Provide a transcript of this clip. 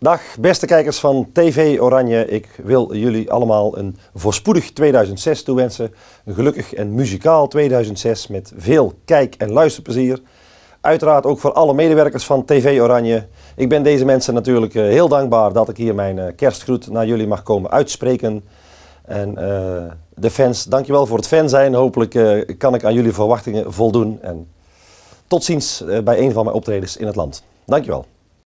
Dag beste kijkers van TV Oranje. Ik wil jullie allemaal een voorspoedig 2006 toewensen. Een gelukkig en muzikaal 2006 met veel kijk- en luisterplezier. Uiteraard ook voor alle medewerkers van TV Oranje. Ik ben deze mensen natuurlijk eh, heel dankbaar dat ik hier mijn eh, kerstgroet naar jullie mag komen uitspreken. En eh, de fans, dankjewel voor het fan zijn. Hopelijk kan ik aan jullie verwachtingen voldoen. En tot ziens bij een van mijn optredens in het land. Dankjewel.